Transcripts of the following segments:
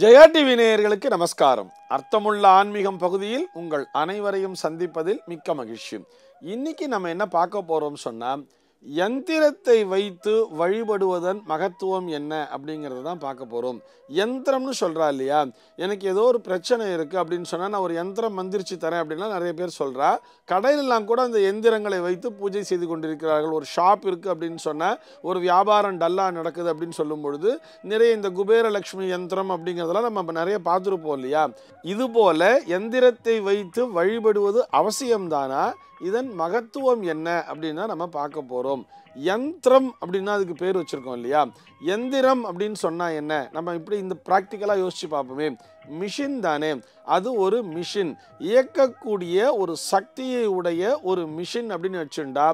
Jaya TV நேயர்களுக்கு நமஸ்காரம் அர்த்தமுள்ள ஆன்மீகம் பகுதியில் உங்கள் அனைவரையும் சந்திப்பதில் மிக்க மகிழ்ச்சி இன்னைக்கு நம்ம என்ன பார்க்க போறோம் சொன்னால் யந்திரத்தை வைத்து வழிபடுவதன் மகத்துவம் என்ன அப்படிங்கிறத தான் பார்க்க போகிறோம் யந்திரம்னு சொல்கிறா இல்லையா எனக்கு ஏதோ ஒரு பிரச்சனை இருக்குது அப்படின்னு சொன்னால் நான் ஒரு யந்திரம் மந்திரிச்சு தரேன் அப்படின்னா நிறைய பேர் சொல்கிறா கடையிலெலாம் கூட அந்த எந்திரங்களை வைத்து பூஜை செய்து கொண்டிருக்கிறார்கள் ஒரு ஷாப் இருக்குது அப்படின்னு சொன்னால் ஒரு வியாபாரம் டல்லாக நடக்குது அப்படின்னு சொல்லும் பொழுது நிறைய இந்த குபேரலக்ஷ்மி யந்திரம் அப்படிங்கிறதெல்லாம் நம்ம நிறைய பார்த்துருப்போம் இல்லையா இதுபோல் எந்திரத்தை வைத்து வழிபடுவது அவசியம்தானா இதன் மகத்துவம் என்ன அப்படின்னா நம்ம பார்க்க போகிறோம் யந்திரம் அப்படின்னா அதுக்கு பேர் வச்சுருக்கோம் இல்லையா எந்திரம் அப்படின்னு சொன்னால் என்ன நம்ம இப்படி இந்த ப்ராக்டிக்கலாக யோசித்து பார்ப்போமே மிஷின் தானே அது ஒரு மிஷின் இயக்கக்கூடிய ஒரு சக்தியை உடைய ஒரு மிஷின் அப்படின்னு வச்சுண்டா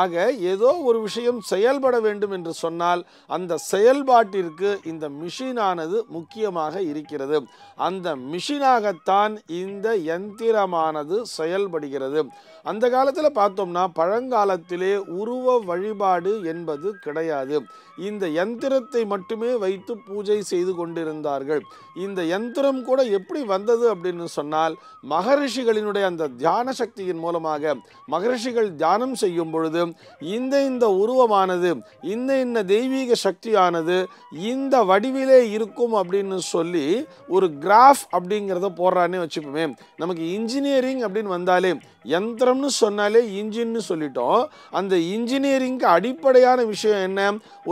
ஆக ஏதோ ஒரு விஷயம் செயல்பட வேண்டும் என்று சொன்னால் அந்த செயல்பாட்டிற்கு இந்த மிஷினானது முக்கியமாக இருக்கிறது அந்த மிஷினாகத்தான் இந்த எந்திரமானது செயல்படுகிறது அந்த காலத்தில் பார்த்தோம்னா பழங்காலத்திலே உருவ வழிபாடு என்பது கிடையாது இந்த எந்திரத்தை மட்டுமே வைத்து பூஜை செய்து கொண்டிருந்தார்கள் இந்த எந்திரம் தியானம் கூட எப்படி வந்தது அப்படின்னு சொன்னால் மகரிஷிகளினுடைய அந்த தியான சக்தியின் மூலமாக மகரிஷிகள் தியானம் செய்யும் பொழுது இந்த இந்த உருவமானது இந்த இந்த தெய்வீக சக்தியானது இந்த வடிவிலே இருக்கும் அப்படின்னு சொல்லி ஒரு கிராஃப் அப்படிங்கிறத போடுறானே வச்சுப்போமே நமக்கு இன்ஜினியரிங் அப்படின்னு வந்தாலே யந்திரம்னு சொன்னாலே இன்ஜின்னு சொல்லிட்டோம் அந்த இன்ஜினியரிங்க்கு அடிப்படையான விஷயம் என்ன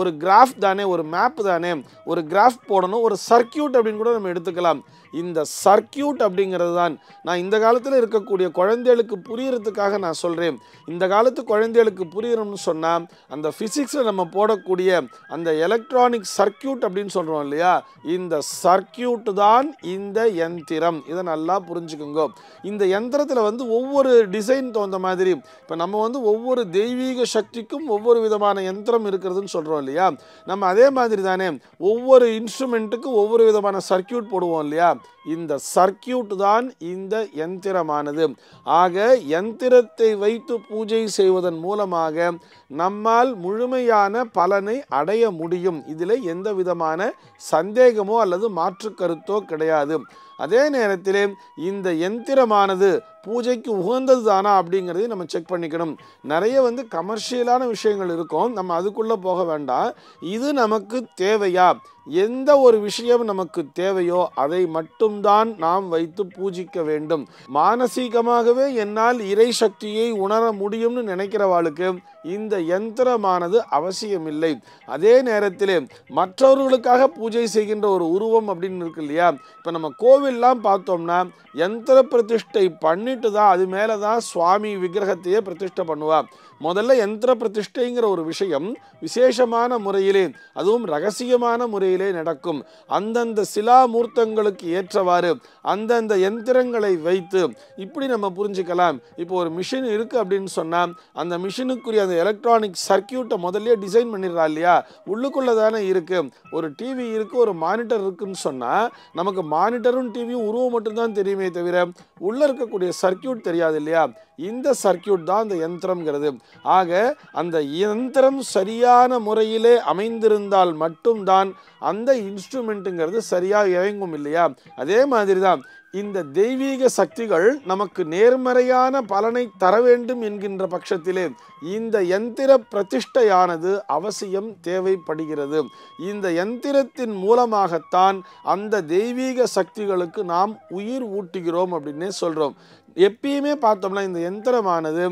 ஒரு கிராஃப் தானே ஒரு மேப் தானே ஒரு கிராஃப் போடணும் ஒரு சர்க்கியூட் அப்படின்னு கூட நம்ம எடுத்துக்கலாம் இந்த சர்க்கியூட் அப்படிங்கிறது தான் நான் இந்த காலத்தில் இருக்கக்கூடிய குழந்தைகளுக்கு புரியறதுக்காக நான் சொல்கிறேன் இந்த காலத்து குழந்தைகளுக்கு புரியணும்னு சொன்னால் அந்த ஃபிசிக்ஸில் நம்ம போடக்கூடிய அந்த எலக்ட்ரானிக் சர்க்கியூட் அப்படின்னு சொல்கிறோம் இல்லையா இந்த சர்க்கியூட்டு தான் இந்த எந்திரம் இதை நல்லா புரிஞ்சுக்குங்க இந்த எந்திரத்தில் வந்து ஒவ்வொரு டிசைன் தகுந்த மாதிரி இப்போ நம்ம வந்து ஒவ்வொரு தெய்வீக சக்திக்கும் ஒவ்வொரு விதமான யந்திரம் இருக்கிறதுன்னு சொல்கிறோம் இல்லையா நம்ம அதே மாதிரி தானே ஒவ்வொரு இன்ஸ்ட்ருமெண்ட்டுக்கும் ஒவ்வொரு விதமான சர்க்கியூட் போடுவோம் இல்லையா இல்லையா இந்த சர்க்கியூட் தான் இந்த யந்திரமானது ஆக யந்திரத்தை வைத்து பூஜை செய்வதன் மூலமாக நம்மால் முழுமையான பலனை அடைய முடியும் இதில் எந்த விதமான சந்தேகமோ அல்லது மாற்று கருத்தோ கிடையாது அதே நேரத்தில் இந்த எந்திரமானது பூஜைக்கு உகந்தது தானா அப்படிங்கிறதையும் நம்ம செக் பண்ணிக்கணும் நிறைய வந்து கமர்ஷியலான விஷயங்கள் இருக்கும் நம்ம அதுக்குள்ளே போக வேண்டாம் இது நமக்கு தேவையா எந்த ஒரு விஷயம் நமக்கு தேவையோ அதை மட்டும்தான் நாம் வைத்து பூஜிக்க வேண்டும் மானசீகமாகவே என்னால் இறை சக்தியை உணர முடியும்னு நினைக்கிறவாளுக்கு இந்த யந்திரமானது அவசியமில்லை அதே நேரத்தில் மற்றவர்களுக்காக பூஜை செய்கின்ற ஒரு உருவம் அப்படின்னு இருக்கு இல்லையா இப்போ நம்ம கோவில் கோவில்லாம் பார்த்தோம்னா யந்திர பிரதிஷ்டை பண்ணிட்டு தான் அது மேலே தான் சுவாமி விக்கிரகத்தையே பிரதிஷ்டை பண்ணுவாள் முதல்ல எந்திர பிரதிஷ்டைங்கிற ஒரு விஷயம் விசேஷமான முறையிலே அதுவும் ரகசியமான முறையிலே நடக்கும் அந்தந்த சிலாமூர்த்தங்களுக்கு ஏற்றவாறு அந்தந்த எந்திரங்களை வைத்து இப்படி நம்ம புரிஞ்சுக்கலாம் இப்போ ஒரு மிஷின் இருக்குது அப்படின்னு சொன்னால் அந்த மிஷினுக்குரிய அந்த எலக்ட்ரானிக் சர்க்கியூட்டை முதல்ல டிசைன் பண்ணிடுறா இல்லையா உள்ளுக்குள்ளே தானே இருக்குது ஒரு டிவி இருக்குது ஒரு மானிட்டர் இருக்குதுன்னு சொன்னால் நமக்கு மானிட்டரும் டிவியும் உருவம் மட்டும்தான் தெரியுமே தவிர உள்ளே இருக்கக்கூடிய சர்க்கியூட் தெரியாது இல்லையா இந்த சர்க்கியூட் தான் இந்த யந்திரம்ங்கிறது ஆக அந்த இயந்திரம் சரியான முறையிலே அமைந்திருந்தால் மட்டும்தான் அந்த இன்ஸ்ட்ருமெண்ட்டுங்கிறது சரியாக இறங்கும் இல்லையா அதே மாதிரி தான் இந்த தெய்வீக சக்திகள் நமக்கு நேர்மறையான பலனை தர வேண்டும் என்கின்ற பட்சத்திலே இந்த எந்திர பிரதிஷ்டையானது அவசியம் தேவைப்படுகிறது இந்த எந்திரத்தின் மூலமாகத்தான் அந்த தெய்வீக சக்திகளுக்கு நாம் உயிர் ஊட்டுகிறோம் அப்படின்னே சொல்கிறோம் எப்பயுமே பார்த்தோம்னா இந்த எந்திரமானது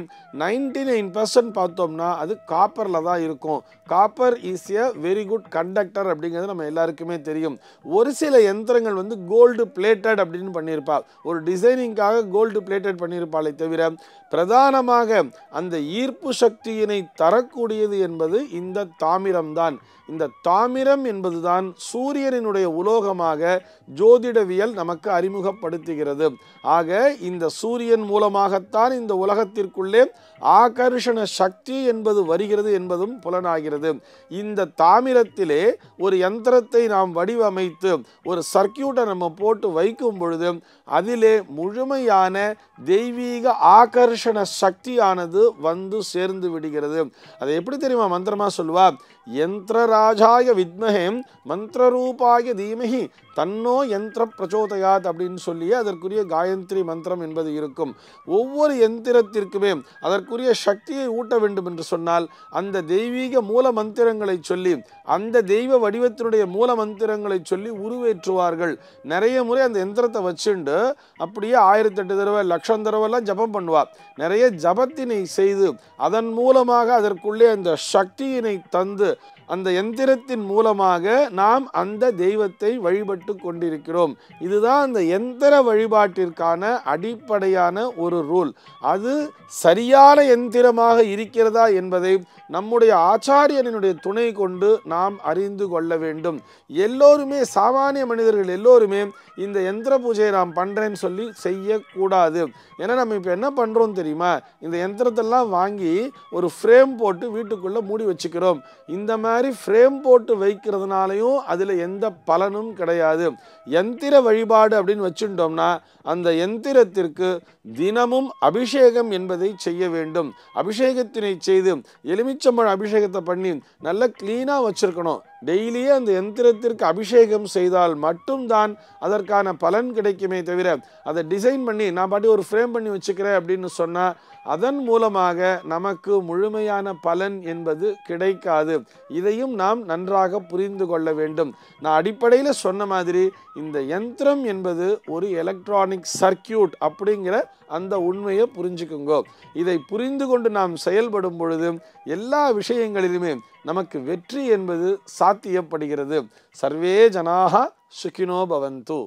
நைன்டி நைன் பர்சன்ட் பார்த்தோம்னா அது காப்பரில் தான் இருக்கும் copper is a very good conductor அப்படிங்கிறது நம்ம எல்லாருக்குமே தெரியும் ஒரு சில எந்திரங்கள் வந்து கோல்டு பிளேட்டட் அப்படின்னு பண்ணியிருப்பாள் ஒரு டிசைனிங்காக கோல்டு பிளேட்டட் பண்ணியிருப்பாளே தவிர பிரதானமாக அந்த ஈர்ப்பு சக்தியினை தரக்கூடியது என்பது இந்த தாமிரம்தான் இந்த தாமிரம் என்பதுதான் சூரியனினுடைய உலோகமாக ஜோதிடவியல் நமக்கு அறிமுகப்படுத்துகிறது ஆக இந்த சூ சூரியன் மூலமாகத்தான் இந்த உலகத்திற்குள்ளே ஆகர்ஷண சக்தி என்பது வருகிறது என்பதும் புலனாகிறது இந்த தாமிரத்திலே ஒரு யந்திரத்தை நாம் வடிவமைத்து ஒரு சர்க்கியூட்டை நம்ம போட்டு வைக்கும் பொழுது அதிலே முழுமையான தெய்வீக ஆகர்ஷண சக்தியானது வந்து சேர்ந்து விடுகிறது அதை எப்படி தெரியுமா மந்திரமாக சொல்லுவா யந்திரராஜாய வித்மகே மந்திரரூபாய தீமகி தன்னோ யந்திர பிரச்சோதயாத் அப்படின்னு சொல்லி அதற்குரிய காயத்ரி மந்திரம் என்பது இருக்கும் ஒவ்வொரு எந்திரத்திற்குமே அதற்குரிய சக்தியை ஊட்ட வேண்டும் என்று சொன்னால் அந்த தெய்வீக மூல மந்திரங்களை சொல்லி அந்த தெய்வ வடிவத்தினுடைய மூல மந்திரங்களை சொல்லி உருவேற்றுவார்கள் நிறைய முறை அந்த எந்திரத்தை வச்சுண்டு அப்படியே ஆயிரத்தெட்டு தடவை லட்சம் தடவைலாம் ஜபம் பண்ணுவார் நிறைய ஜபத்தினை செய்து அதன் மூலமாக அதற்குள்ளே அந்த சக்தியினை தந்து அந்த எந்திரத்தின் மூலமாக நாம் அந்த தெய்வத்தை வழிபட்டு கொண்டிருக்கிறோம் இதுதான் அந்த எந்திர வழிபாட்டிற்கான அடிப்படையான ஒரு ரூல் அது சரியான எந்திரமாக இருக்கிறதா என்பதை நம்முடைய ஆச்சாரியனுடைய துணை கொண்டு நாம் அறிந்து கொள்ள வேண்டும் எல்லோருமே சாமானிய மனிதர்கள் எல்லோருமே இந்த எந்திர பூஜையை நாம் பண்ணுறேன்னு சொல்லி செய்யக்கூடாது ஏன்னா நம்ம இப்போ என்ன பண்ணுறோம் தெரியுமா இந்த எந்திரத்தெல்லாம் வாங்கி ஒரு ஃப்ரேம் போட்டு வீட்டுக்குள்ளே மூடி வச்சுக்கிறோம் இந்த மாதிரி மாதிரி ஃப்ரேம் போட்டு வைக்கிறதுனாலையும் அதில் எந்த பலனும் கிடையாது எந்திர வழிபாடு அப்படின்னு வச்சுட்டோம்னா அந்த எந்திரத்திற்கு தினமும் அபிஷேகம் என்பதை செய்ய வேண்டும் அபிஷேகத்தினை செய்து எலுமிச்சம்பழம் அபிஷேகத்தை பண்ணி நல்லா க்ளீனாக வச்சுருக்கணும் டெய்லியே அந்த எந்திரத்திற்கு அபிஷேகம் செய்தால் மட்டும்தான் அதற்கான பலன் கிடைக்குமே தவிர அதை டிசைன் பண்ணி நான் பாட்டி ஒரு ஃப்ரேம் பண்ணி வச்சுக்கிறேன் அப்படின்னு சொன்னால் அதன் மூலமாக நமக்கு முழுமையான பலன் என்பது கிடைக்காது இதையும் நாம் நன்றாக புரிந்து கொள்ள வேண்டும் நான் அடிப்படையில் சொன்ன மாதிரி இந்த யந்திரம் என்பது ஒரு எலக்ட்ரானிக் சர்க்கியூட் அப்படிங்கிற அந்த உண்மையை புரிஞ்சுக்குங்கோ இதை புரிந்து கொண்டு நாம் செயல்படும் பொழுது எல்லா விஷயங்களிலுமே நமக்கு வெற்றி என்பது சா சாத்தியப்படுகிறது சர்வே ஜனாக சுகினோ பவந்து